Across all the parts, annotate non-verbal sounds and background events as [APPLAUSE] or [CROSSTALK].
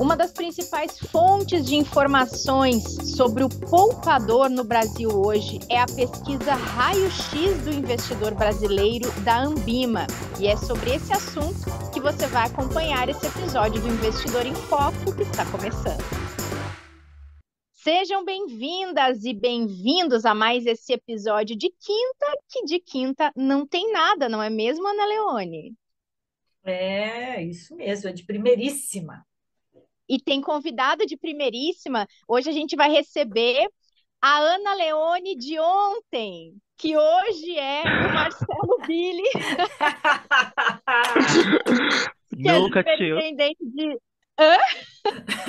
Uma das principais fontes de informações sobre o poupador no Brasil hoje é a pesquisa Raio-X do Investidor Brasileiro da Ambima. E é sobre esse assunto que você vai acompanhar esse episódio do Investidor em Foco que está começando. Sejam bem-vindas e bem-vindos a mais esse episódio de quinta, que de quinta não tem nada, não é mesmo, Ana Leone? É, isso mesmo, é de primeiríssima. E tem convidado de primeiríssima. Hoje a gente vai receber a Ana Leone de ontem, que hoje é o Marcelo [LAUGHS] Billy. [LAUGHS] que é Nunca é tinha. De... Hã?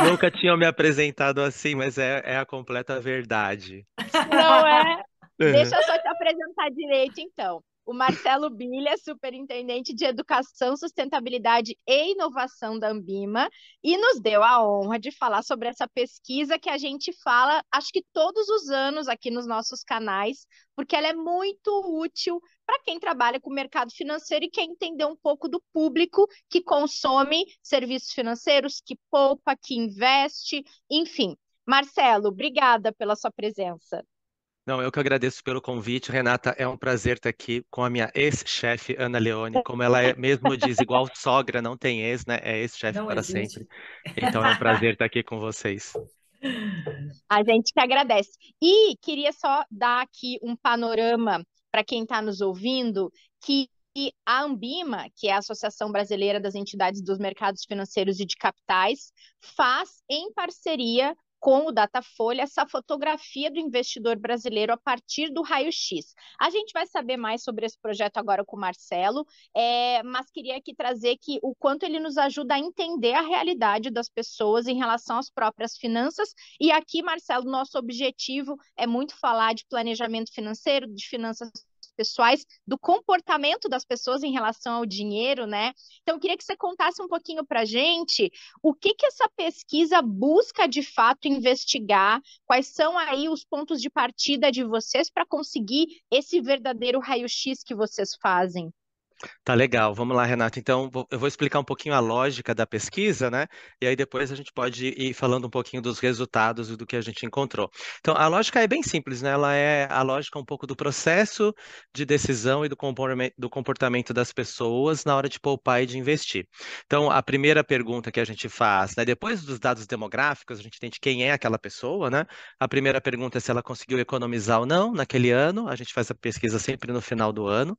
Nunca tinham me apresentado assim, mas é, é a completa verdade. Não é? é. Deixa eu só te apresentar direito, então o Marcelo Bilha, é superintendente de Educação, Sustentabilidade e Inovação da Ambima, e nos deu a honra de falar sobre essa pesquisa que a gente fala, acho que todos os anos aqui nos nossos canais, porque ela é muito útil para quem trabalha com o mercado financeiro e quer entender um pouco do público que consome serviços financeiros, que poupa, que investe, enfim. Marcelo, obrigada pela sua presença. Não, eu que agradeço pelo convite, Renata. É um prazer estar aqui com a minha ex-chefe, Ana Leone. [LAUGHS] Como ela é, mesmo diz, igual sogra, não tem ex, né? É ex-chefe para existe. sempre. Então é um prazer estar aqui com vocês. A gente que agradece. E queria só dar aqui um panorama para quem está nos ouvindo, que a Ambima, que é a Associação Brasileira das Entidades dos Mercados Financeiros e de Capitais, faz em parceria com o Datafolha essa fotografia do investidor brasileiro a partir do raio-x. A gente vai saber mais sobre esse projeto agora com o Marcelo, é, mas queria aqui trazer que o quanto ele nos ajuda a entender a realidade das pessoas em relação às próprias finanças. E aqui, Marcelo, nosso objetivo é muito falar de planejamento financeiro, de finanças pessoais, do comportamento das pessoas em relação ao dinheiro, né? Então, eu queria que você contasse um pouquinho para a gente o que, que essa pesquisa busca de fato investigar, quais são aí os pontos de partida de vocês para conseguir esse verdadeiro raio-x que vocês fazem. Tá legal, vamos lá, Renato. Então, eu vou explicar um pouquinho a lógica da pesquisa, né? E aí depois a gente pode ir falando um pouquinho dos resultados e do que a gente encontrou. Então, a lógica é bem simples, né? Ela é a lógica um pouco do processo de decisão e do comportamento das pessoas na hora de poupar e de investir. Então, a primeira pergunta que a gente faz, né? Depois dos dados demográficos, a gente entende quem é aquela pessoa, né? A primeira pergunta é se ela conseguiu economizar ou não naquele ano. A gente faz a pesquisa sempre no final do ano.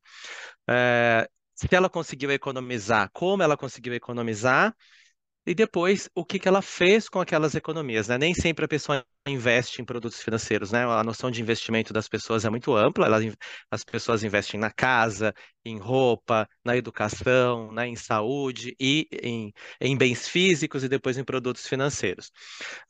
É, se ela conseguiu economizar, como ela conseguiu economizar, e depois o que, que ela fez com aquelas economias. Né? Nem sempre a pessoa investe em produtos financeiros, né? A noção de investimento das pessoas é muito ampla, elas, as pessoas investem na casa, em roupa, na educação, né? em saúde e em, em bens físicos e depois em produtos financeiros.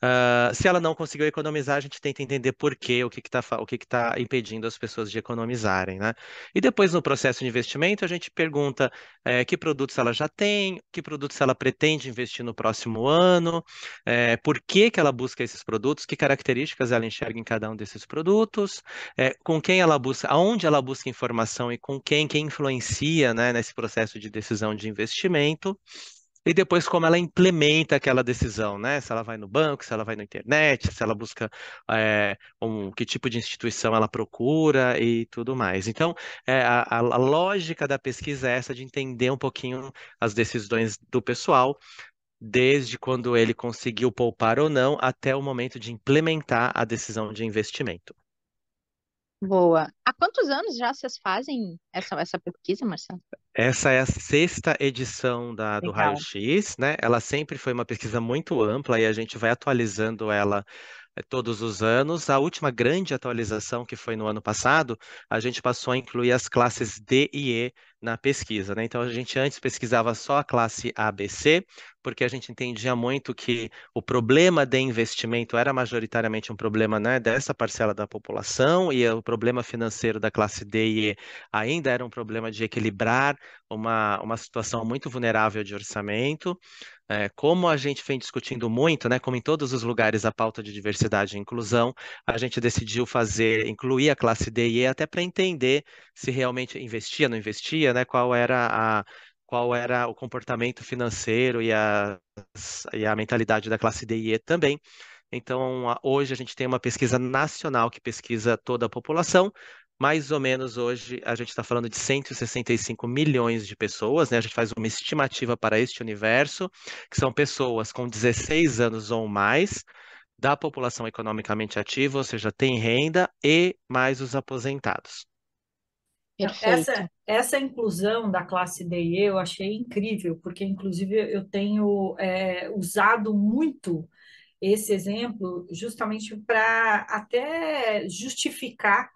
Uh, se ela não conseguiu economizar, a gente tenta entender por quê, o que está o que, que tá impedindo as pessoas de economizarem, né? E depois no processo de investimento, a gente pergunta é, que produtos ela já tem, que produtos ela pretende investir no próximo ano, é, por que, que ela busca esses produtos, que características ela enxerga em cada um desses produtos, é, com quem ela busca, aonde ela busca informação e com quem, quem influencia né, nesse processo de decisão de investimento e depois como ela implementa aquela decisão, né? Se ela vai no banco, se ela vai na internet, se ela busca é, um, que tipo de instituição ela procura e tudo mais. Então, é, a, a, lógica da pesquisa é essa de entender um pouquinho as decisões do pessoal desde quando ele conseguiu poupar ou não até o momento de implementar a decisão de investimento. Boa. Há quantos anos já vocês fazem essa, essa pesquisa, Marcelo? Essa é a sexta edição da, do Raio X, né? Ela sempre foi uma pesquisa muito ampla e a gente vai atualizando ela eh, todos os anos. A última grande atualização, que foi no ano passado, a gente passou a incluir as classes D e E na pesquisa, né? Então a gente antes pesquisava só a classe ABC, porque a gente entendia muito que o problema de investimento era majoritariamente um problema né, dessa parcela da população e o problema financeiro da classe D e E ainda era um problema de equilibrar uma, uma situação muito vulnerável de orçamento. É, como a gente vem discutindo muito, né, como em todos os lugares a pauta de diversidade e inclusão, a gente decidiu fazer, incluir a classe D e E até para entender se realmente investia, não investia, né, qual era a qual era o comportamento financeiro e a, e a mentalidade da classe D e E também. Então, hoje a gente tem uma pesquisa nacional que pesquisa toda a população. Mais ou menos hoje a gente está falando de 165 milhões de pessoas, né? A gente faz uma estimativa para este universo, que são pessoas com 16 anos ou mais, da população economicamente ativa, ou seja, tem renda, e mais os aposentados. Essa, essa inclusão da classe D e eu achei incrível, porque inclusive eu tenho é, usado muito esse exemplo justamente para até justificar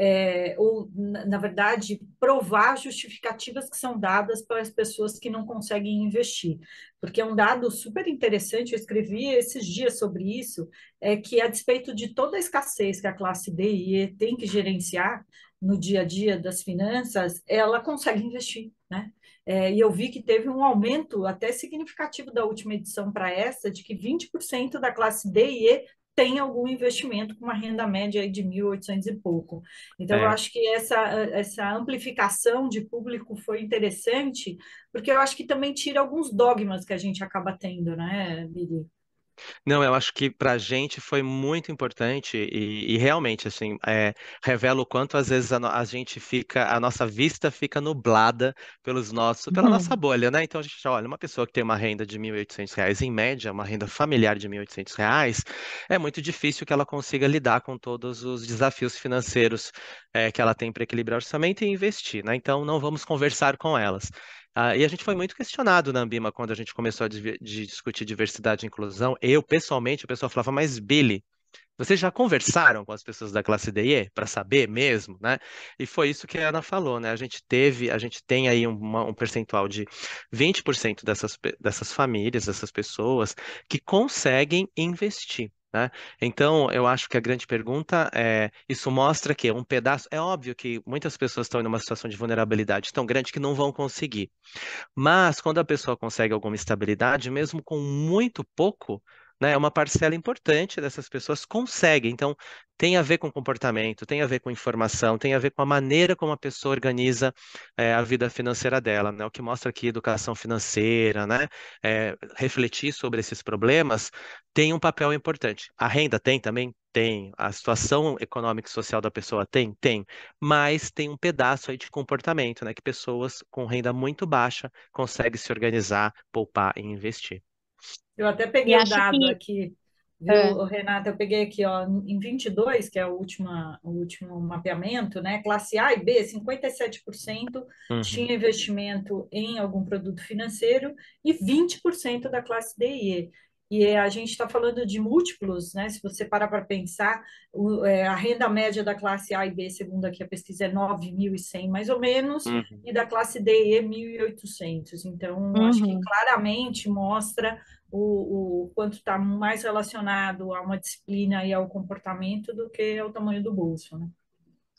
é, ou, na verdade, provar justificativas que são dadas para as pessoas que não conseguem investir. Porque é um dado super interessante, eu escrevi esses dias sobre isso, é que a despeito de toda a escassez que a classe D E tem que gerenciar, no dia a dia das finanças, ela consegue investir, né? É, e eu vi que teve um aumento até significativo da última edição para essa, de que 20% da classe D e E tem algum investimento com uma renda média aí de 1.800 e pouco. Então, é. eu acho que essa, essa amplificação de público foi interessante, porque eu acho que também tira alguns dogmas que a gente acaba tendo, né, Billy? Não, eu acho que para a gente foi muito importante e, e realmente assim é, revela o quanto às vezes a, a, gente fica, a nossa vista fica nublada pelos nossos, pela nossa uhum. bolha, né? Então a gente olha uma pessoa que tem uma renda de 1.800 reais em média, uma renda familiar de 1.800 reais, é muito difícil que ela consiga lidar com todos os desafios financeiros é, que ela tem para equilibrar o orçamento e investir, né? Então não vamos conversar com elas. Ah, e a gente foi muito questionado na Ambima quando a gente começou a de, discutir diversidade e inclusão. Eu, pessoalmente, o pessoal falava, mas Billy, vocês já conversaram com as pessoas da classe DE para saber mesmo, né? E foi isso que a Ana falou, né? A gente teve, a gente tem aí uma, um percentual de 20% dessas, dessas famílias, dessas pessoas que conseguem investir. Né? Então, eu acho que a grande pergunta é: isso mostra que um pedaço. É óbvio que muitas pessoas estão em uma situação de vulnerabilidade tão grande que não vão conseguir. Mas, quando a pessoa consegue alguma estabilidade, mesmo com muito pouco, né, é uma parcela importante dessas pessoas consegue. Então, tem a ver com comportamento, tem a ver com informação, tem a ver com a maneira como a pessoa organiza é, a vida financeira dela, né? O que mostra que educação financeira, né? É, refletir sobre esses problemas tem um papel importante. A renda tem também? Tem. A situação econômica e social da pessoa tem? Tem. Mas tem um pedaço aí de comportamento, né? Que pessoas com renda muito baixa conseguem se organizar, poupar e investir. Eu até peguei o dado que... aqui, viu, é. Renata? Eu peguei aqui, ó, em 22, que é o, última, o último mapeamento, né? Classe A e B, 57% uhum. tinha investimento em algum produto financeiro e 20% da classe D e E. E eh, a gente está falando de múltiplos, né? Se você parar para pensar, o, é, a renda média da classe A e B, segundo aqui a pesquisa, é 9.100 mais ou menos, uhum. e da classe D e 1.800. Então, uhum. acho que uhum. claramente mostra o, o quanto está mais relacionado a uma disciplina e ao comportamento do que ao tamanho do bolso, né?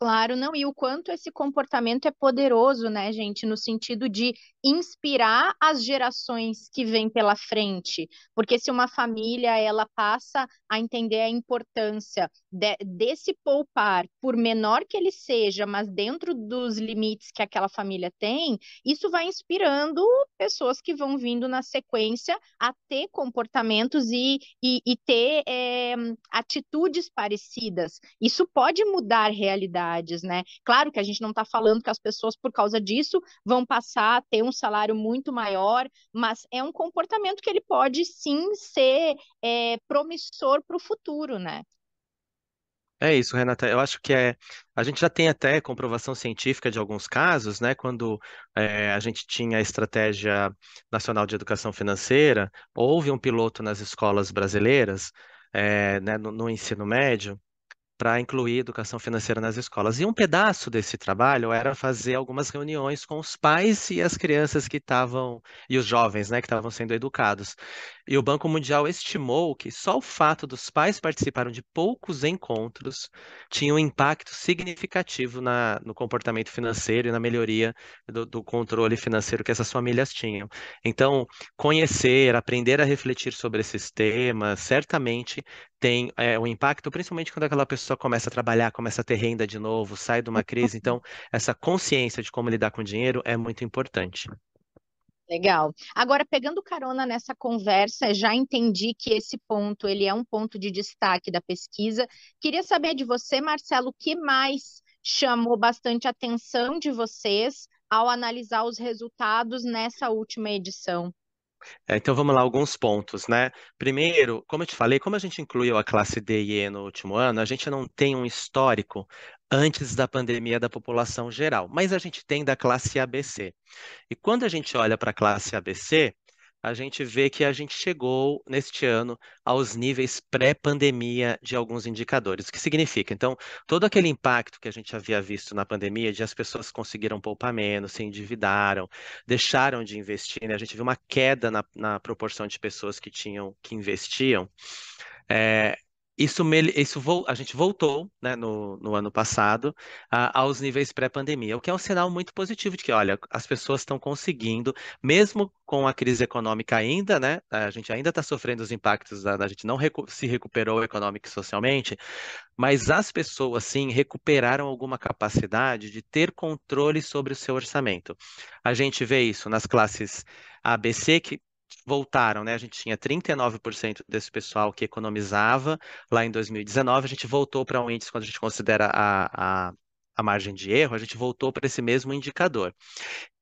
Claro, não, e o quanto esse comportamento é poderoso, né, gente, no sentido de inspirar as gerações que vêm pela frente, porque se uma família ela passa a entender a importância de, desse poupar, por menor que ele seja, mas dentro dos limites que aquela família tem, isso vai inspirando pessoas que vão vindo na sequência a ter comportamentos e, e, e ter é, atitudes parecidas. Isso pode mudar realidade oportunidades, né? Claro que a gente não está falando que as pessoas, por causa disso, vão passar a ter um salário muito maior, mas é um comportamento que ele pode sim ser é, promissor para o futuro, né? É isso, Renata. Eu acho que é. A gente já tem até comprovação científica de alguns casos, né? Quando é, a gente tinha a Estratégia Nacional de Educação Financeira, houve um piloto nas escolas brasileiras, é, né, no, no ensino médio, para incluir educação financeira nas escolas. E um pedaço desse trabalho era fazer algumas reuniões com os pais e as crianças que estavam, e os jovens, né, que estavam sendo educados. E o Banco Mundial estimou que só o fato dos pais participarem de poucos encontros tinha um impacto significativo na, no comportamento financeiro e na melhoria do, do controle financeiro que essas famílias tinham. Então, conhecer, aprender a refletir sobre esses temas, certamente tem é, um impacto, principalmente quando aquela pessoa pessoa começa a trabalhar, começa a ter renda de novo, sai de uma crise. Então, [LAUGHS] essa consciência de como lidar com o dinheiro é muito importante. Legal. Agora, pegando carona nessa conversa, já entendi que esse ponto ele é um ponto de destaque da pesquisa. Queria saber de você, Marcelo, o que mais chamou bastante atenção de vocês ao analisar os resultados nessa última edição? É, então vamos lá, alguns pontos, né? Primeiro, como eu te falei, como a gente incluiu a classe D e E no último ano, a gente não tem um histórico antes da pandemia da população geral, mas a gente tem da classe ABC. E quando a gente olha para a classe ABC, a gente vê que a gente chegou neste ano aos níveis pré-pandemia de alguns indicadores. O que significa? Então, todo aquele impacto que a gente havia visto na pandemia, de as pessoas conseguiram poupar menos, se endividaram, deixaram de investir, né? a gente viu uma queda na, na proporção de pessoas que tinham que investiam. É, isso, isso a gente voltou né, no, no, ano passado aos níveis pré-pandemia, o que é um sinal muito positivo de que, olha, as pessoas estão conseguindo, mesmo com a crise econômica ainda, né? A gente ainda está sofrendo os impactos, da, a gente não recu se recuperou econômica e socialmente, mas as pessoas sim recuperaram alguma capacidade de ter controle sobre o seu orçamento. A gente vê isso nas classes ABC, que voltaram, né? A gente tinha 39% desse pessoal que economizava lá em 2019. A gente voltou para um índice quando a gente considera a, a, a margem de erro, a gente voltou para esse mesmo indicador.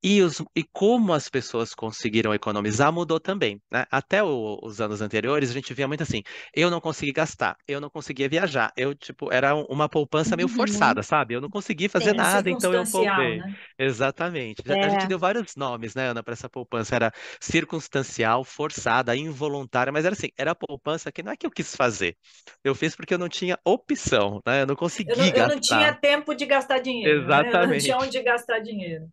E, os, e como as pessoas conseguiram economizar mudou também. Né? Até o, os anos anteriores, a gente via muito assim: eu não consegui gastar, eu não conseguia viajar, eu, tipo, era uma poupança meio uhum. forçada, sabe? Eu não consegui fazer nada, então eu poupei. Né? Exatamente. É. A gente deu vários nomes, né, Ana, para essa poupança. Era circunstancial, forçada, involuntária, mas era assim: era a poupança que não é que eu quis fazer. Eu fiz porque eu não tinha opção, né? Eu não consegui eu não, gastar. Eu não tinha tempo de gastar dinheiro. Exatamente. Né? Eu não tinha onde gastar dinheiro.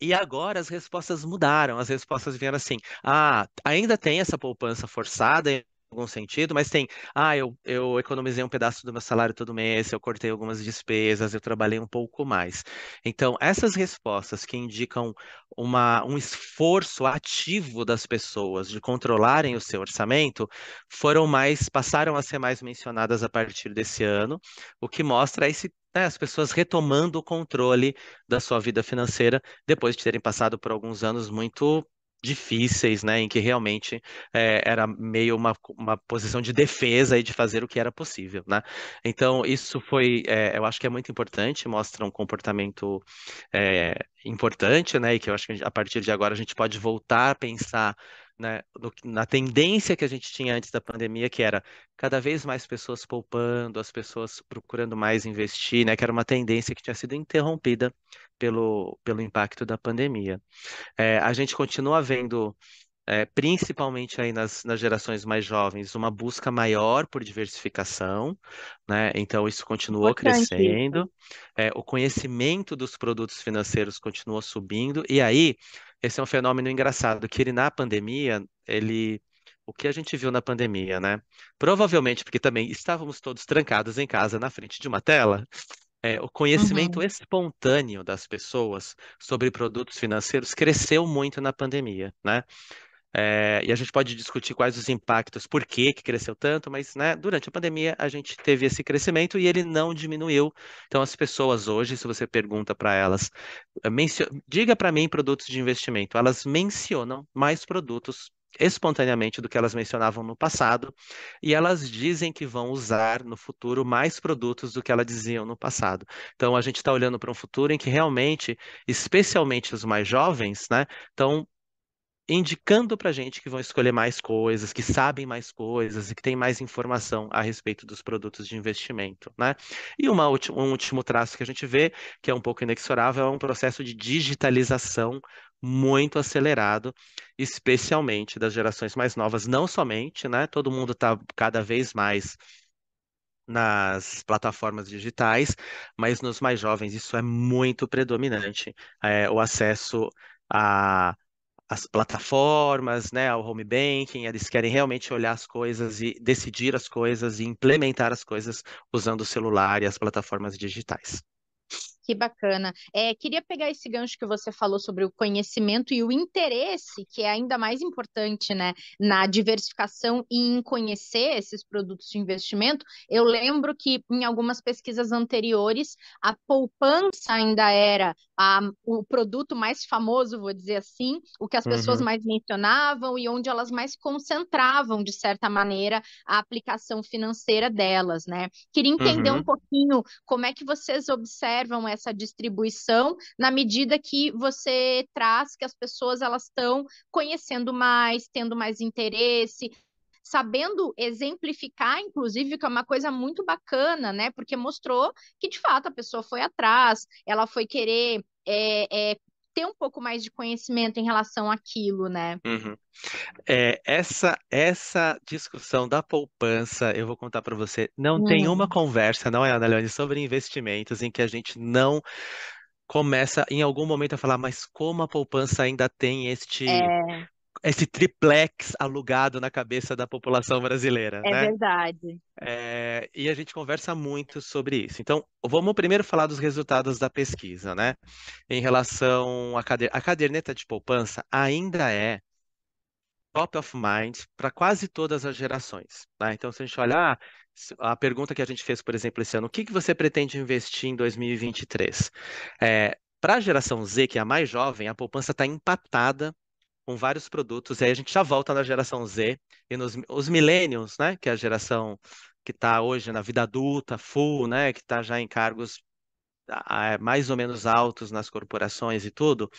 E agora as respostas mudaram. As respostas vieram assim: ah, ainda tem essa poupança forçada em algum sentido, mas tem, ah, eu, eu economizei um pedaço do meu salário todo mês, eu cortei algumas despesas, eu trabalhei um pouco mais. Então, essas respostas que indicam uma, um esforço ativo das pessoas de controlarem o seu orçamento foram mais, passaram a ser mais mencionadas a partir desse ano, o que mostra esse né, as pessoas retomando o controle da sua vida financeira depois de terem passado por alguns anos muito difíceis, né, em que realmente é, era meio uma, uma posição de defesa e de fazer o que era possível, né? Então isso foi, é, eu acho que é muito importante, mostra um comportamento é, importante, né? E que eu acho que a partir de agora a gente pode voltar a pensar né, no, na tendência que a gente tinha antes da pandemia, que era cada vez mais pessoas poupando, as pessoas procurando mais investir, né, que era uma tendência que tinha sido interrompida pelo, pelo impacto da pandemia. É, a gente continua vendo é, principalmente aí nas, nas gerações mais jovens, uma busca maior por diversificação, né? Então isso continuou Importante. crescendo, é, o conhecimento dos produtos financeiros continuou subindo, e aí esse é um fenômeno engraçado, que ele na pandemia, ele o que a gente viu na pandemia, né? Provavelmente porque também estávamos todos trancados em casa na frente de uma tela. É, o conhecimento uhum. espontâneo das pessoas sobre produtos financeiros cresceu muito na pandemia, né? É, e a gente pode discutir quais os impactos, por que, que cresceu tanto, mas né, durante a pandemia a gente teve esse crescimento e ele não diminuiu. Então, as pessoas hoje, se você pergunta para elas, eh, diga para mim produtos de investimento, elas mencionam mais produtos espontaneamente do que elas mencionavam no passado, e elas dizem que vão usar no futuro mais produtos do que elas diziam no passado. Então a gente está olhando para um futuro em que realmente, especialmente os mais jovens, né, estão indicando para gente que vão escolher mais coisas, que sabem mais coisas e que têm mais informação a respeito dos produtos de investimento, né? E uma, um último traço que a gente vê, que é um pouco inexorável, é um processo de digitalização muito acelerado, especialmente das gerações mais novas, não somente, né? Todo mundo está cada vez mais nas plataformas digitais, mas nos mais jovens isso é muito predominante, é, o acesso a as plataformas, né, o home banking, eles querem realmente olhar as coisas e decidir as coisas e implementar as coisas usando o celular e as plataformas digitais. Que bacana. É, queria pegar esse gancho que você falou sobre o conhecimento e o interesse, que é ainda mais importante, né, na diversificação e em conhecer esses produtos de investimento. Eu lembro que em algumas pesquisas anteriores, a poupança ainda era a, o produto mais famoso, vou dizer assim, o que as pessoas uhum. mais mencionavam e onde elas mais concentravam, de certa maneira, a aplicação financeira delas, né? Queria entender uhum. um pouquinho como é que vocês observam essa essa distribuição na medida que você traz que as pessoas elas estão conhecendo mais, tendo mais interesse, sabendo exemplificar, inclusive, que é uma coisa muito bacana, né? Porque mostrou que de fato a pessoa foi atrás, ela foi querer é, é, ter um pouco mais de conhecimento em relação àquilo, né? Uhum. É, essa, essa discussão da poupança, eu vou contar para você, não uhum. tem uma conversa, não é, Ana Leone, sobre investimentos em que a gente não começa em algum momento a falar, mas como a poupança ainda tem este é esse triplex alugado na cabeça da população brasileira. É né? verdade. É, e a gente conversa muito sobre isso. Então, vamos primeiro falar dos resultados da pesquisa, né? Em relação à cader... a caderneta de poupança, ainda é top of mind para quase todas as gerações. Né? Então, se a gente olhar a pergunta que a gente fez, por exemplo, esse ano, o que, que você pretende investir em 2023? É, para a geração Z, que é a mais jovem, a poupança está empatada com vários produtos. E aí a gente já volta na geração Z e nos os millennials, né? Que é a geração que está hoje na vida adulta, full, né? Que está já em cargos mais ou menos altos nas corporações e tudo,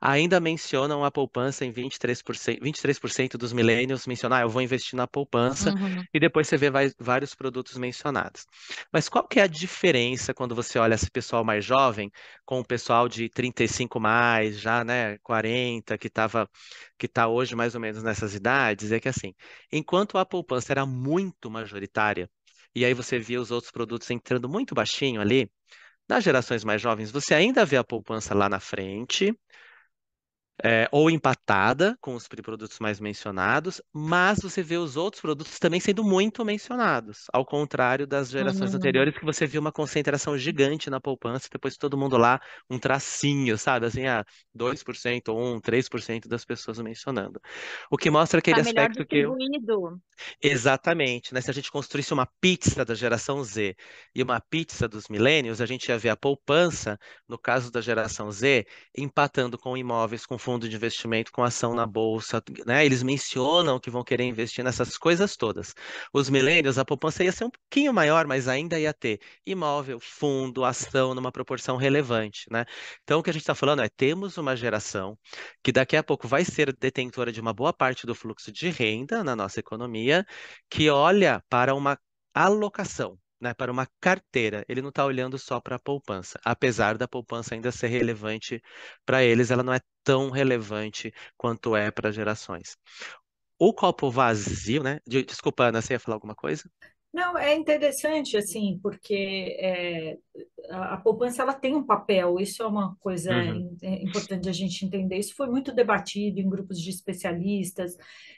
ainda mencionam a poupança em 23%, 23% dos millennials mencionar, ah, eu vou investir na poupança, uhum. e depois você vê vai, vários produtos mencionados. Mas qual que é a diferença quando você olha esse pessoal mais jovem com o pessoal de 35 mais, já, né, 40, que tava, que tá hoje mais ou menos nessas idades? É que assim, enquanto a poupança era muito majoritária, e aí você via os outros produtos entrando muito baixinho ali, nas gerações mais jovens, você ainda vê a poupança lá na frente, é, ou empatada com os produtos mais mencionados, mas você vê os outros produtos também sendo muito mencionados, ao contrário das gerações uhum. anteriores, que você viu uma concentração gigante na poupança, depois todo mundo lá, um tracinho, sabe? Assim, ah, 2% ou 1, 3% das pessoas mencionando. O que mostra aquele tá aspecto que. Eu... Exatamente, né? Se a gente construísse uma pizza da geração Z e uma pizza dos milênios, a gente ia ver a poupança, no caso da geração Z, empatando com imóveis com fundos fundo de investimento com ação na bolsa, né? Eles mencionam que vão querer investir nessas coisas todas. Os milênios, a poupança ia ser um pouquinho maior, mas ainda ia ter imóvel, fundo, ação numa proporção relevante, né? Então o que a gente está falando é temos uma geração que daqui a pouco vai ser detentora de uma boa parte do fluxo de renda na nossa economia, que olha para uma alocação né, para uma carteira. Ele não está olhando só para a poupança, apesar da poupança ainda ser relevante para eles, ela não é tão relevante quanto é para gerações. O copo vazio, né? Desculpa, Ana, você ia falar alguma coisa? Não, é interessante, assim, porque é, a, a, poupança ela tem um papel, isso é uma coisa uhum. in, é importante a gente entender. Isso foi muito debatido em grupos de especialistas,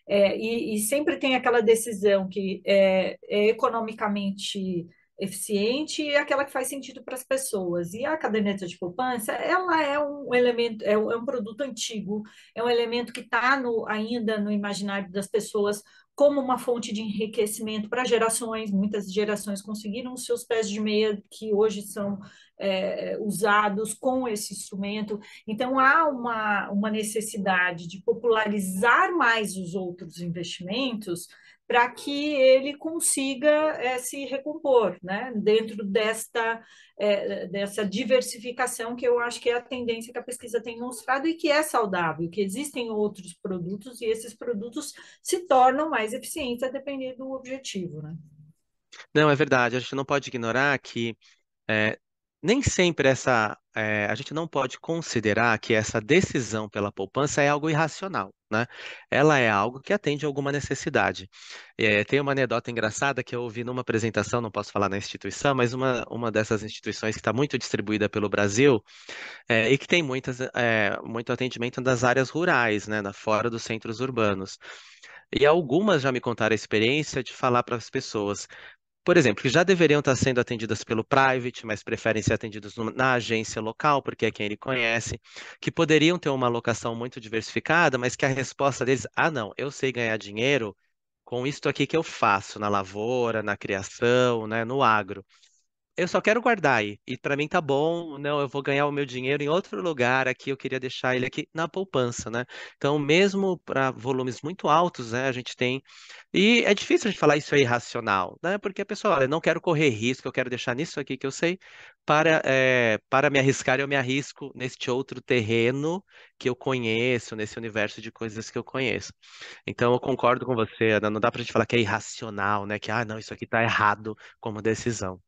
é, e, e, sempre tem aquela decisão que é, é economicamente eficiente e aquela que faz sentido para as pessoas. E a caderneta de poupança, ela é um elemento, é um, é um produto antigo, é um elemento que está ainda no imaginário das pessoas como uma fonte de enriquecimento para gerações. Muitas gerações conseguiram os seus pés de meia que hoje são é, usados com esse instrumento. Então, há uma, uma necessidade de popularizar mais os outros investimentos para que ele consiga é, se recompor, né? Dentro desta é, dessa diversificação que eu acho que é a tendência que a pesquisa tem mostrado e que é saudável, que existem outros produtos e esses produtos se tornam mais eficientes a depender do objetivo, né? Não, é verdade. A gente não pode ignorar que é, nem sempre essa é, a gente não pode considerar que essa decisão pela poupança é algo irracional, né? Ela é algo que atende a alguma necessidade. É, tem uma anedota engraçada que eu ouvi numa apresentação, não posso falar na instituição, mas uma, uma dessas instituições que está muito distribuída pelo Brasil é, e que tem muitas, muito atendimento das áreas rurais, né? Fora dos centros urbanos. E algumas já me contaram a experiência de falar para as pessoas: por exemplo, que já deveriam estar sendo atendidas pelo private, mas preferem ser atendidas na agência local, porque é quem ele conhece, que poderiam ter uma alocação muito diversificada, mas que a resposta deles, ah, não, eu sei ganhar dinheiro com isto aqui que eu faço na lavoura, na criação, né, no agro eu só quero guardar aí. E para mim tá bom, não, eu vou ganhar o meu dinheiro em outro lugar aqui, eu queria deixar ele aqui na poupança, né? Então, mesmo para volumes muito altos, né, a gente tem. E é difícil a gente falar isso é irracional, né? Porque a pessoa, olha, não quero correr risco, eu quero deixar nisso aqui que eu sei, para, é, para me arriscar, eu me arrisco neste outro terreno que eu conheço, nesse universo de coisas que eu conheço. Então, eu concordo com você, Ana, não dá pra gente falar que é irracional, né? Que, ah, não, isso aqui tá errado como decisão.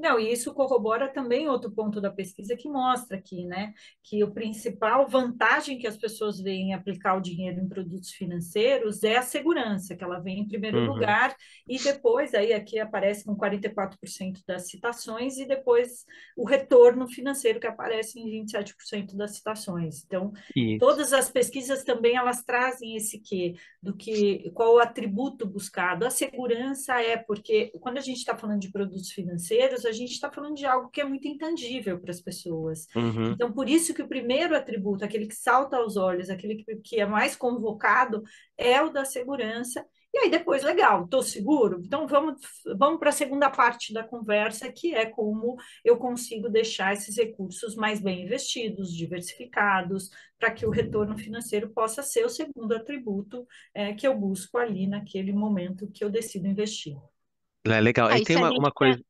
Não, e isso corrobora também outro ponto da pesquisa que mostra aqui, né? Que o principal vantagem que as pessoas veem em aplicar o dinheiro em produtos financeiros é a segurança, que ela vem em primeiro uhum. lugar, e depois, aí aqui aparece com 44% das citações, e depois o retorno financeiro que aparece em 27% das citações. Então, isso. todas as pesquisas também elas trazem esse quê? Do que qual o atributo buscado. A segurança é porque quando a gente está falando de produtos financeiros, a gente está falando de algo que é muito intangível para as pessoas. Uhum. Então, por isso que o primeiro atributo, aquele que salta aos olhos, aquele que é mais convocado, é o da segurança. E aí depois, legal, estou seguro. Então vamos, vamos para a segunda parte da conversa, que é como eu consigo deixar esses recursos mais bem investidos, diversificados, para que o retorno financeiro possa ser o segundo atributo é, que eu busco ali naquele momento que eu decido investir. É legal. Aí, e tem uma, uma tá coisa.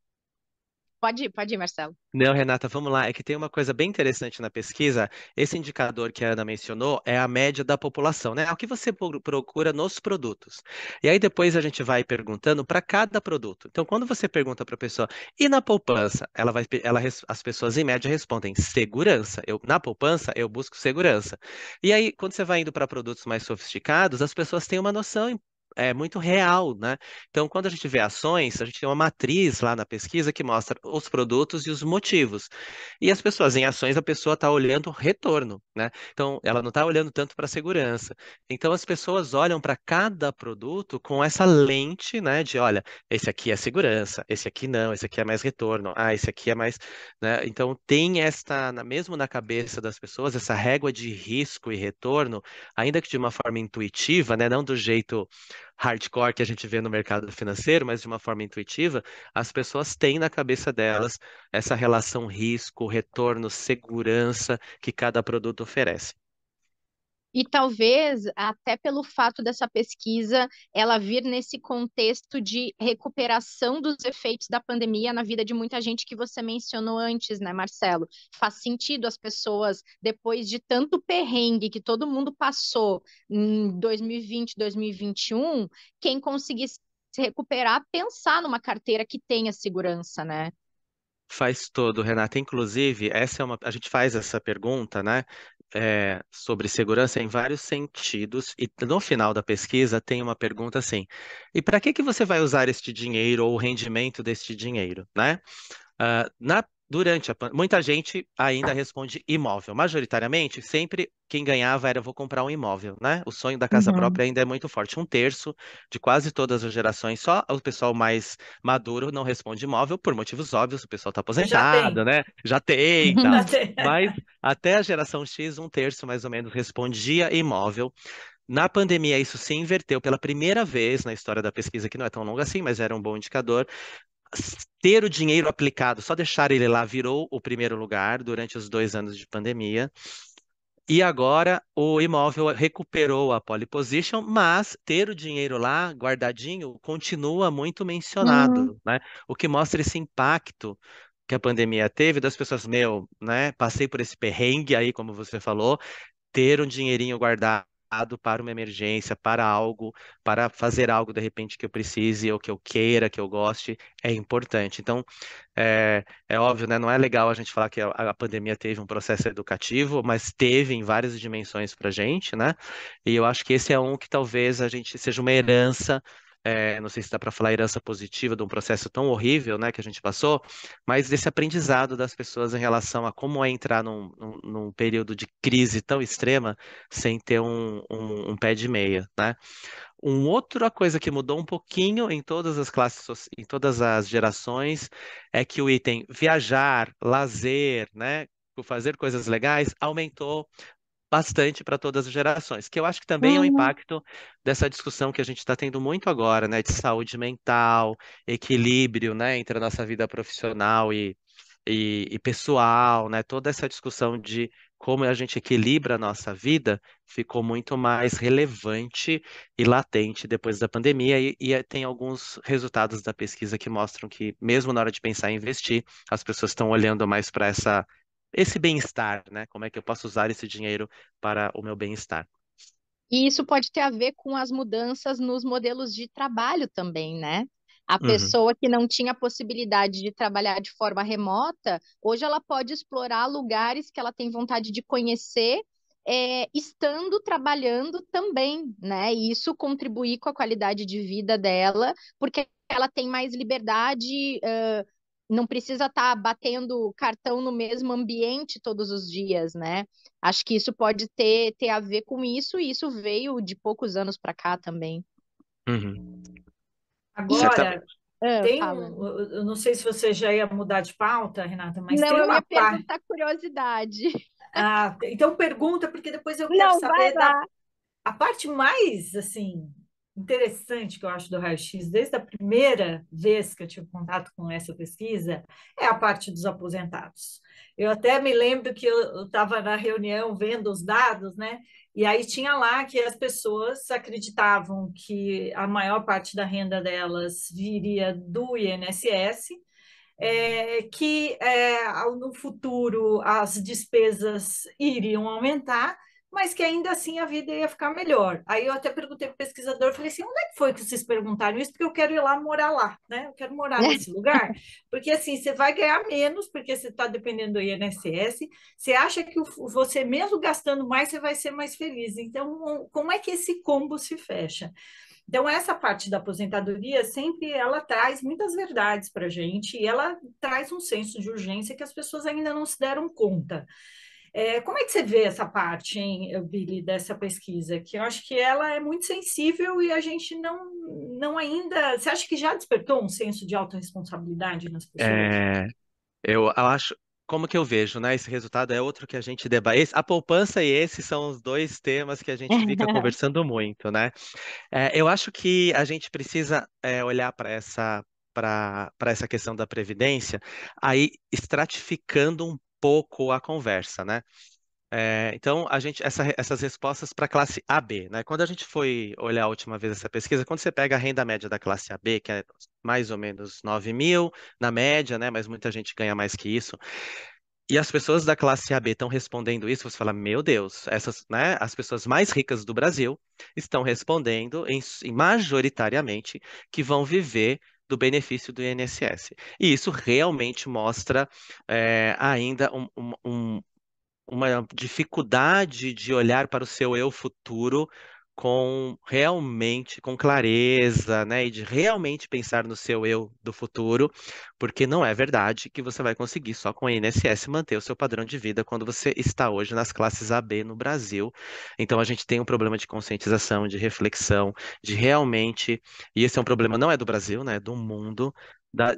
Pode ir, pode ir, Marcelo. Não, Renata, vamos lá. É que tem uma coisa bem interessante na pesquisa. Esse indicador que a Ana mencionou é a média da população, né? É o que você procura nos produtos. E aí depois a gente vai perguntando para cada produto. Então, quando você pergunta para a pessoa, e na poupança? Ela vai, ela, as pessoas em média respondem segurança. Eu, na poupança, eu busco segurança. E aí, quando você vai indo para produtos mais sofisticados, as pessoas têm uma noção é muito real, né? Então, quando a gente vê ações, a gente tem uma matriz lá na pesquisa que mostra os produtos e os motivos. E as pessoas em ações, a pessoa está olhando retorno, né? Então, ela não está olhando tanto para a segurança. Então, as pessoas olham para cada produto com essa lente, né? De, olha, esse aqui é segurança, esse aqui não, esse aqui é mais retorno, ah, esse aqui é mais, né? Então, tem esta, mesmo na cabeça das pessoas, essa régua de risco e retorno, ainda que de uma forma intuitiva, né? Não do jeito hardcore que a gente vê no mercado financeiro, mas de uma forma intuitiva, as pessoas têm na cabeça delas essa relação risco, retorno, segurança que cada produto oferece. E talvez até pelo fato dessa pesquisa ela vir nesse contexto de recuperação dos efeitos da pandemia na vida de muita gente que você mencionou antes, né, Marcelo? Faz sentido as pessoas, depois de tanto perrengue que todo mundo passou em 2020, 2021, quem conseguisse se recuperar, pensar numa carteira que tenha segurança, né? Faz todo, Renata. Inclusive, essa é uma. A gente faz essa pergunta, né? é, sobre segurança em vários sentidos, e no final da pesquisa tem uma pergunta assim: e para que, que você vai usar este dinheiro ou o rendimento deste dinheiro? Né? Uh, na durante a pandemia, muita gente ainda responde imóvel. Majoritariamente, sempre quem ganhava era vou comprar um imóvel, né? O sonho da casa uhum. própria ainda é muito forte. Um terço de quase todas as gerações, só o pessoal mais maduro não responde imóvel por motivos óbvios, o pessoal está aposentado, Já né? Já [LAUGHS] tem, tá. Mas até a geração X, um terço mais ou menos respondia imóvel. Na pandemia, isso se inverteu pela primeira vez na história da pesquisa, que não é tão longa assim, mas era um bom indicador ter o dinheiro aplicado, só deixar ele lá, virou o primeiro lugar durante os dois anos de pandemia. E agora o imóvel recuperou a pole position, mas ter o dinheiro lá guardadinho continua muito mencionado, uhum. né? O que mostra esse impacto que a pandemia teve das pessoas, meu, né? Passei por esse perrengue aí, como você falou, ter um dinheirinho guardado para uma emergência, para algo, para fazer algo de repente que eu precise ou que eu queira, que eu goste, é importante. Então, é, é óbvio, né? Não é legal a gente falar que a, a pandemia teve um processo educativo, mas teve em várias dimensões para a gente, né? E eu acho que esse é um que talvez a gente seja uma herança é, não sei se dá para falar herança positiva de um processo tão horrível né, que a gente passou, mas desse aprendizado das pessoas em relação a como é entrar num, num, num período de crise tão extrema sem ter um, um, um pé de meia. Né? Uma outra coisa que mudou um pouquinho em todas as classes, em todas as gerações, é que o item viajar, lazer, né, fazer coisas legais aumentou bastante para todas as gerações, que eu acho que também é um uhum. impacto dessa discussão que a gente está tendo muito agora, né, de saúde mental, equilíbrio, né, entre a nossa vida profissional e, e, e pessoal, né, toda essa discussão de como a gente equilibra a nossa vida ficou muito mais relevante e latente depois da pandemia. E, e, eh, tem alguns resultados da pesquisa que mostram que, mesmo na hora de pensar em investir, as pessoas estão olhando mais para essa esse bem-estar, né? Como é que eu posso usar esse dinheiro para o meu bem-estar? E isso pode ter a ver com as mudanças nos modelos de trabalho também, né? A uhum. pessoa uhum. que não tinha possibilidade de trabalhar de forma remota, hoje ela pode explorar lugares que ela tem vontade de conhecer, é, estando trabalhando também, né? E isso contribuir com a qualidade de vida dela, porque ela tem mais liberdade uh, não precisa estar tá batendo cartão no mesmo ambiente todos os dias, né? Acho que isso pode ter, ter a ver com isso, e isso veio de poucos anos para cá também. Uhum. Agora, ah, tem, eu não sei se você já ia mudar de pauta, Renata, mas não, tem uma eu ia parte... perguntar curiosidade. Ah, então pergunta, porque depois eu quero não, saber da, a parte mais, assim, interessante que eu acho do raio-x, desde a primeira vez que eu tive contato com essa pesquisa, é a parte dos aposentados. Eu até me lembro que eu estava na reunião vendo os dados, né? E aí tinha lá que as pessoas acreditavam que a maior parte da renda delas viria do INSS, é, que é, no futuro as despesas iriam aumentar mas que ainda assim a vida ia ficar melhor. Aí eu até perguntei para o pesquisador, falei assim, onde é que foi que vocês perguntaram isso? Porque eu quero ir lá morar lá, né? Eu quero morar nesse [LAUGHS] lugar. Porque assim, você vai ganhar menos, porque você está dependendo do INSS, você acha que você mesmo gastando mais, você vai ser mais feliz. Então, como é que esse combo se fecha? Então, essa parte da aposentadoria sempre ela traz muitas verdades para a gente e ela traz um senso de urgência que as pessoas ainda não se deram conta. É, como é que você vê essa parte, hein, Billy, dessa pesquisa? Que eu acho que ela é muito sensível e a gente não, não ainda. Você acha que já despertou um senso de autorresponsabilidade nas pessoas? É, eu acho. Como que eu vejo, né? Esse resultado é outro que a gente debate. A poupança e esse são os dois temas que a gente fica [LAUGHS] conversando muito, né? É, eu acho que a gente precisa é, olhar para essa para essa questão da previdência, aí estratificando um pouco a conversa, né? É, então, a gente, essa, essas respostas para a classe AB, né? Quando a gente foi olhar a última vez essa pesquisa, quando você pega a renda média da classe AB, que é mais ou menos 9 mil, na média, né? Mas muita gente ganha mais que isso. E as pessoas da classe AB estão respondendo isso, você fala, meu Deus, essas, né, as pessoas mais ricas do Brasil estão respondendo em, majoritariamente que vão viver do benefício do INSS. E isso realmente mostra é, ainda um, um, uma dificuldade de olhar para o seu eu futuro com realmente, com clareza, né? E de realmente pensar no seu eu do futuro, porque não é verdade que você vai conseguir só com o INSS manter o seu padrão de vida quando você está hoje nas classes AB no Brasil. Então a gente tem um problema de conscientização, de reflexão, de realmente, e esse é um problema não é do Brasil, né? É do mundo,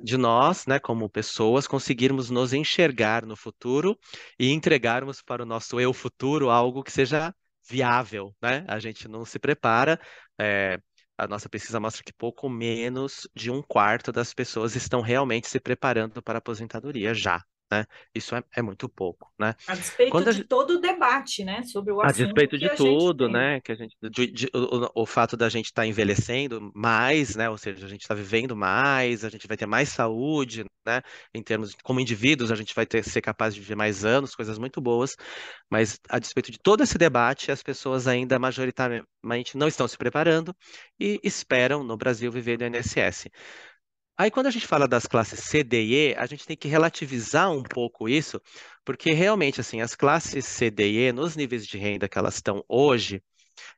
de nós, né, como pessoas, conseguirmos nos enxergar no futuro e entregarmos para o nosso eu futuro algo que seja viável, né? A gente não se prepara. É, a nossa pesquisa mostra que pouco menos de um quarto das pessoas estão realmente se preparando para a aposentadoria já. Né? Isso é, é, muito pouco, né? A despeito de gente... todo o debate, né, sobre o assunto. A despeito de a tudo, né, que a gente, de, de, o, o, fato da gente estar tá envelhecendo mais, né, ou seja, a gente está vivendo mais, a gente vai ter mais saúde, né, em termos como indivíduos, a gente vai ter ser capaz de viver mais anos, coisas muito boas, mas a despeito de todo esse debate, as pessoas ainda majoritariamente não estão se preparando e esperam no Brasil viver do INSS. Aí, quando a gente fala das classes C, D e E, a gente tem que relativizar um pouco isso, porque realmente, assim, as classes C, D e E, nos níveis de renda que elas estão hoje,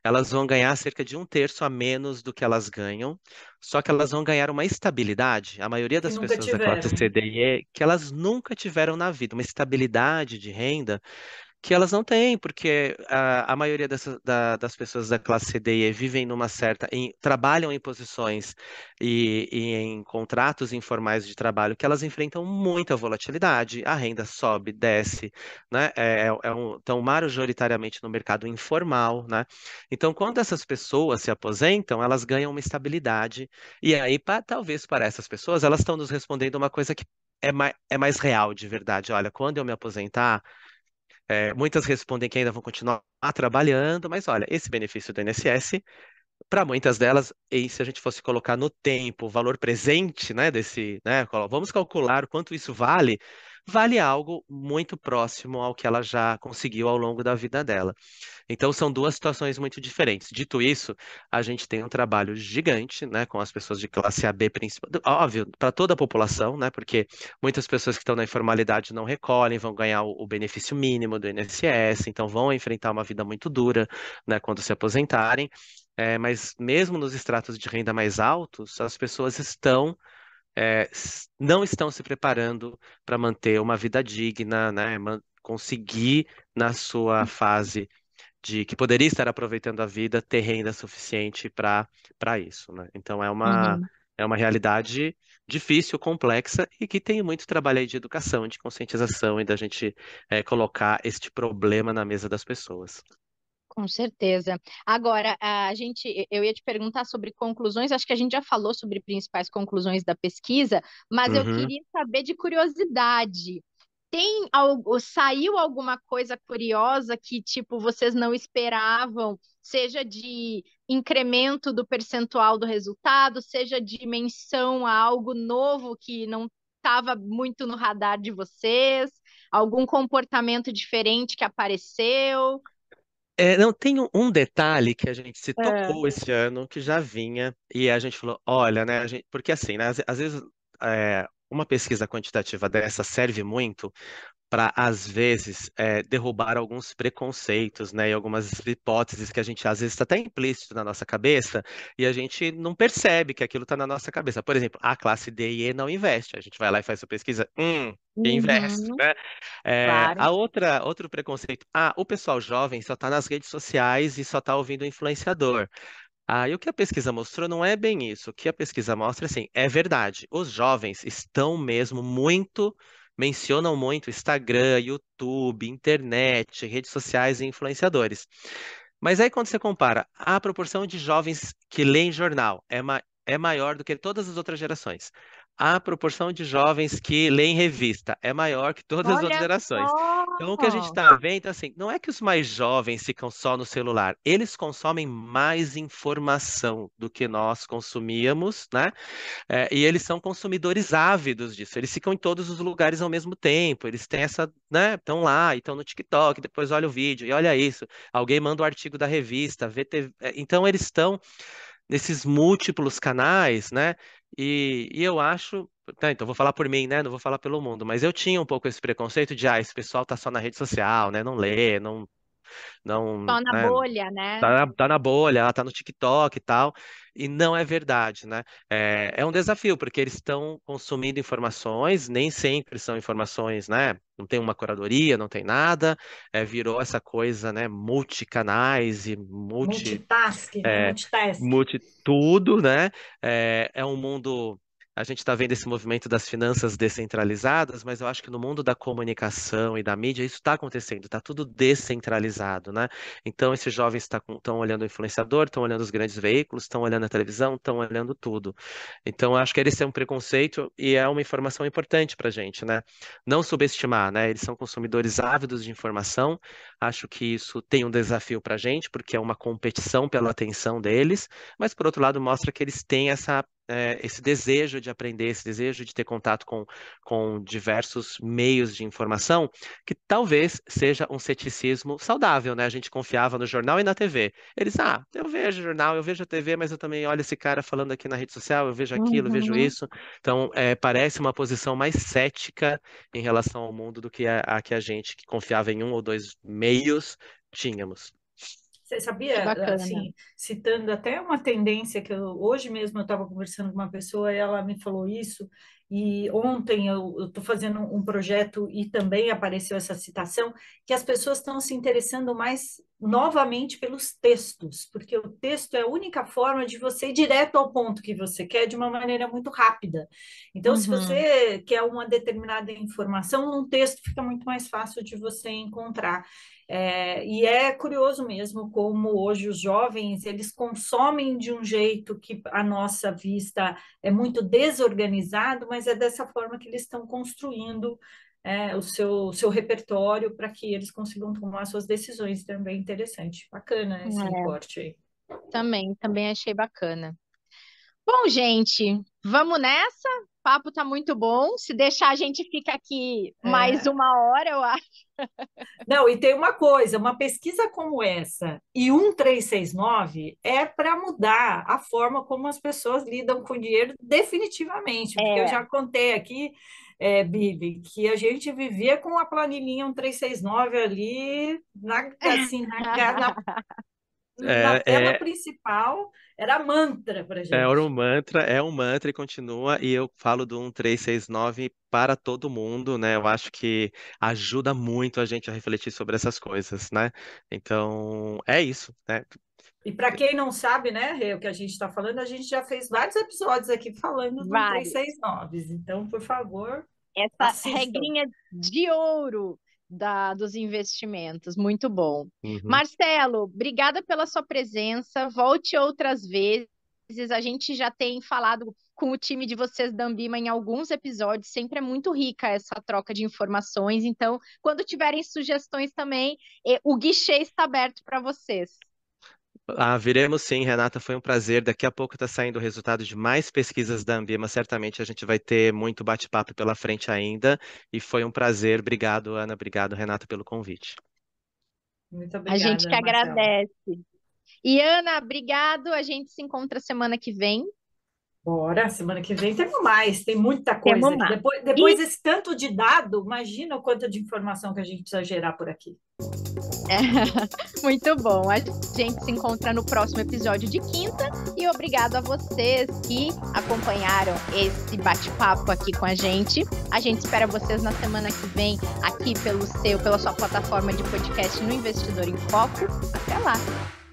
elas vão ganhar cerca de um terço a menos do que elas ganham, só que elas vão ganhar uma estabilidade, a maioria das pessoas tiveram. da classe CDE, que elas nunca tiveram na vida, uma estabilidade de renda que elas não têm, porque a, ah, a maioria dessa, da, das pessoas da classe C, vivem numa certa, em, trabalham em posições e, e, em contratos informais de trabalho que elas enfrentam muita volatilidade, a renda sobe, desce, né? É, é, é um, estão majoritariamente no mercado informal, né? Então, quando essas pessoas se aposentam, elas ganham uma estabilidade, e aí, pra, talvez para essas pessoas, elas estão nos respondendo uma coisa que é mais, é mais real de verdade. Olha, quando eu me aposentar, é, muitas respondem que ainda vão continuar trabalhando, mas olha, esse benefício do INSS, para muitas delas, e se a gente fosse colocar no tempo o valor presente né, desse, né, vamos calcular quanto isso vale, vale algo muito próximo ao que ela já conseguiu ao longo da vida dela. Então são duas situações muito diferentes. Dito isso, a gente tem um trabalho gigante, né, com as pessoas de classe AB principal, óbvio, para toda a população, né, porque muitas pessoas que estão na informalidade não recolhem, vão ganhar o, benefício mínimo do INSS, então vão enfrentar uma vida muito dura, né, quando se aposentarem. É, mas mesmo nos estratos de renda mais altos, as pessoas estão é, não estão se preparando para manter uma vida digna, né? conseguir na sua hum. fase de que poderia estar aproveitando a vida ter renda suficiente para isso, né? Então é uma uhum. é uma realidade difícil, complexa e que tem muito trabalho aí de educação, de conscientização e da gente é, colocar este problema na mesa das pessoas. Com certeza. Agora, a gente, eu ia te perguntar sobre conclusões, acho que a gente já falou sobre principais conclusões da pesquisa, mas uhum. eu queria saber de curiosidade. Tem algo, saiu alguma coisa curiosa que tipo vocês não esperavam, seja de incremento do percentual do resultado, seja de menção a algo novo que não estava muito no radar de vocês, algum comportamento diferente que apareceu? É, não, tem um detalhe que a gente se é. tocou é. esse ano, que já vinha, e a gente falou, olha, né, gente, porque assim, né, às, às vezes é, uma pesquisa quantitativa dessa serve muito para, às vezes, é, derrubar alguns preconceitos né, e algumas hipóteses que a gente, às vezes, está até implícito na nossa cabeça e a gente não percebe que aquilo está na nossa cabeça. Por exemplo, a classe D e E não investe. A gente vai lá e faz sua pesquisa, hum, investe. Uhum. Né? É, claro. A outra, outro preconceito, ah, o pessoal jovem só está nas redes sociais e só está ouvindo influenciador. Ah, e o que a pesquisa mostrou não é bem isso. O que a pesquisa mostra, assim, é verdade. Os jovens estão mesmo muito mencionam muito Instagram, YouTube, internet, redes sociais e influenciadores. Mas aí quando você compara, a proporção de jovens que leem jornal é, ma é maior do que todas as outras gerações. A proporção de jovens que leem revista é maior que todas Olha as outras gerações. Só então, o que a gente está vendo, assim, não é que os mais jovens ficam só no celular, eles consomem mais informação do que nós consumíamos, né? É, e eles são consumidores ávidos disso, eles ficam em todos os lugares ao mesmo tempo, eles têm essa, né? Estão lá, estão no TikTok, depois olha o vídeo, e olha isso, alguém manda o um artigo da revista, VTV. É, então, eles estão nesses múltiplos canais, né? E, e eu acho Tá, então vou falar por mim, né? Não vou falar pelo mundo, mas eu tinha um pouco esse preconceito de, ah, esse pessoal tá só na rede social, né? Não lê, não, não, Só na né? bolha, né? Tá na, tá na bolha, ela tá no TikTok e tal. E não é verdade, né? É, é um desafio, porque eles estão consumindo informações, nem sempre são informações, né? Não tem uma curadoria, não tem nada. É, virou essa coisa, né? Multicanais e multi... Multitask, é, multitask. Multi tudo, né? É, é um mundo a gente está vendo esse movimento das finanças descentralizadas, mas eu acho que no mundo da comunicação e da mídia isso está acontecendo, está tudo descentralizado, né? Então esses jovens estão tá olhando o influenciador, estão olhando os grandes veículos, estão olhando a televisão, estão olhando tudo. Então eu acho que esse é um preconceito e é uma informação importante para a gente, né? Não subestimar, né? Eles são consumidores ávidos de informação. Acho que isso tem um desafio para a gente, porque é uma competição pela atenção deles, mas por outro lado mostra que eles têm essa é, esse desejo de aprender, esse desejo de ter contato com, com diversos meios de informação, que talvez seja um ceticismo saudável, né? A gente confiava no jornal e na TV. Eles, ah, eu vejo jornal, eu vejo a TV, mas eu também olho esse cara falando aqui na rede social, eu vejo aquilo, uhum. vejo isso. Então, é, parece uma posição mais cética em relação ao mundo do que a, a que a gente que confiava em um ou dois meios tínhamos. Você sabia, assim, citando até uma tendência que eu, hoje mesmo eu estava conversando com uma pessoa e ela me falou isso, e ontem eu estou fazendo um projeto e também apareceu essa citação que as pessoas estão se interessando mais novamente pelos textos, porque o texto é a única forma de você ir direto ao ponto que você quer de uma maneira muito rápida. Então, uhum. se você quer uma determinada informação, um texto fica muito mais fácil de você encontrar. É, e é curioso mesmo como hoje os jovens eles consomem de um jeito que a nossa vista é muito desorganizado, mas é dessa forma que eles estão construindo é, o seu, seu repertório para que eles consigam tomar suas decisões também interessante. Bacana esse é. recorte aí. Também, também achei bacana. Bom, gente, vamos nessa? papo tá muito bom. Se deixar, a gente fica aqui é. mais uma hora, eu acho. [LAUGHS] Não, e tem uma coisa: uma pesquisa como essa e 1369 é para mudar a forma como as pessoas lidam com dinheiro definitivamente. Porque é. eu já contei aqui, é, Bibi, que a gente vivia com a planilhinha 1369 ali na, [LAUGHS] assim, na, na na é, é. tela é... principal era mantra para é, gente. Era um mantra, é um mantra e continua. E eu falo do 1369 para todo mundo, né? Eu acho que ajuda muito a gente a refletir sobre essas coisas, né? Então, é isso, né? E para quem não sabe, né, Rê, o que a gente está falando, a gente já fez vários episódios aqui falando do 1369 Então, por favor. Essa assistam. regrinha de ouro da, dos investimentos. Muito bom. Uhum. Marcelo, obrigada pela sua presença. Volte outras vezes. A gente já tem falado com o time de vocês da Ambima em alguns episódios. Sempre é muito rica essa troca de informações. Então, quando tiverem sugestões também, o guichê está aberto para vocês. Ah, viremos sim, Renata, foi um prazer. Daqui a pouco está saindo o resultado de mais pesquisas da Ambima. Certamente a gente vai ter muito bate-papo pela frente ainda. E foi um prazer. Obrigado, Ana. Obrigado, Renata, pelo convite. Muito obrigada. A gente que agradece. E Ana, obrigado. A gente se encontra semana que vem. Bora, semana que vem temos mais, tem muita coisa. mais. Depois, depois e... desse tanto de dado, imagina o quanto de informação que a gente precisa gerar por aqui. É, [LAUGHS] muito bom. A gente se encontra no próximo episódio de quinta e obrigado a vocês que acompanharam esse bate-papo aqui com a gente. A gente espera vocês na semana que vem aqui pelo seu, pela sua plataforma de podcast no Investidor em Foco. Até lá.